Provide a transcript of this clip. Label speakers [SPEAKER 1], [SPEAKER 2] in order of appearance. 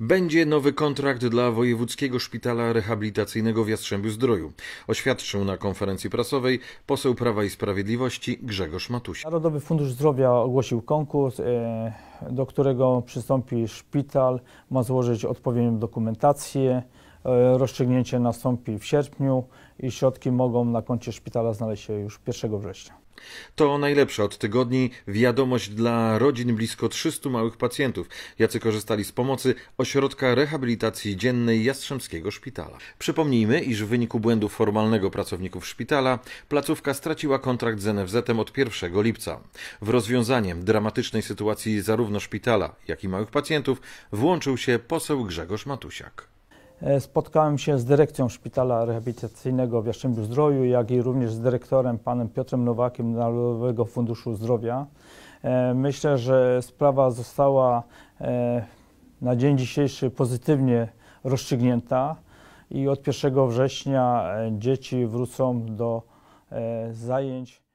[SPEAKER 1] będzie nowy kontrakt dla Wojewódzkiego Szpitala Rehabilitacyjnego w Jastrzębiu Zdroju. Oświadczył na konferencji prasowej poseł Prawa i Sprawiedliwości Grzegorz
[SPEAKER 2] Matusi. Narodowy Fundusz Zdrowia ogłosił konkurs, e, do którego przystąpi szpital, ma złożyć odpowiednią dokumentację. E, rozstrzygnięcie nastąpi w sierpniu i środki mogą na koncie szpitala znaleźć się już 1 września.
[SPEAKER 1] To najlepsza od tygodni wiadomość dla rodzin blisko 300 małych pacjentów, jacy korzystali z pomocy ośrodka rehabilitacji dziennej Jastrzębskiego Szpitala. Przypomnijmy, iż w wyniku błędu formalnego pracowników szpitala placówka straciła kontrakt z NFZ od 1 lipca. W rozwiązaniem dramatycznej sytuacji zarówno szpitala, jak i małych pacjentów włączył się poseł Grzegorz Matusiak.
[SPEAKER 2] E, spotkałem się z dyrekcją Szpitala Rehabilitacyjnego w Jastrzębiu Zdroju, jak i również z dyrektorem panem Piotrem Nowakiem Narodowego Funduszu Zdrowia. E, myślę, że sprawa została e, na dzień dzisiejszy pozytywnie rozstrzygnięta i od 1 września dzieci wrócą do zajęć.